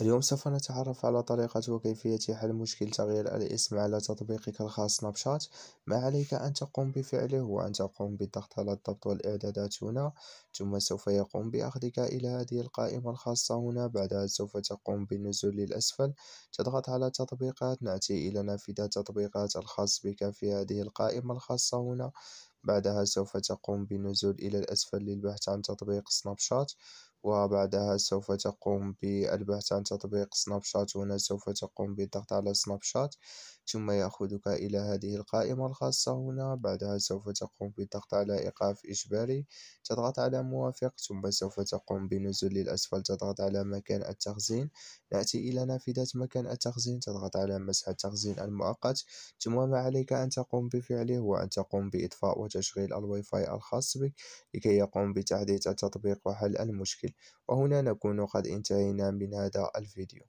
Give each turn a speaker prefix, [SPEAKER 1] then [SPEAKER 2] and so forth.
[SPEAKER 1] اليوم سوف نتعرف على طريقة وكيفية حل مشكل تغيير الاسم على تطبيقك الخاص سناب شات ما عليك أن تقوم بفعله هو أن تقوم بالضغط على الضبط والإعدادات هنا ثم سوف يقوم بأخذك إلى هذه القائمة الخاصة هنا بعدها سوف تقوم بالنزول للأسفل تضغط على تطبيقات نأتي إلى نافذة تطبيقات الخاص بك في هذه القائمة الخاصة هنا بعدها سوف تقوم بالنزول إلى الأسفل للبحث عن تطبيق سناب شات وبعدها سوف تقوم بالبحث عن تطبيق سناب شات هنا سوف تقوم بالضغط على سناب شات ثم يأخذك إلى هذه القائمة الخاصة هنا بعدها سوف تقوم بالضغط على إيقاف إجباري تضغط على موافق ثم سوف تقوم بنزول للأسفل تضغط على مكان التخزين نأتي إلى نافذة مكان التخزين تضغط على مسح التخزين المؤقت ثم ما عليك أن تقوم بفعله هو أن تقوم بإطفاء وتشغيل الواي فاي الخاص بك لكي يقوم بتحديث التطبيق وحل المشكل وهنا نكون قد انتهينا من هذا الفيديو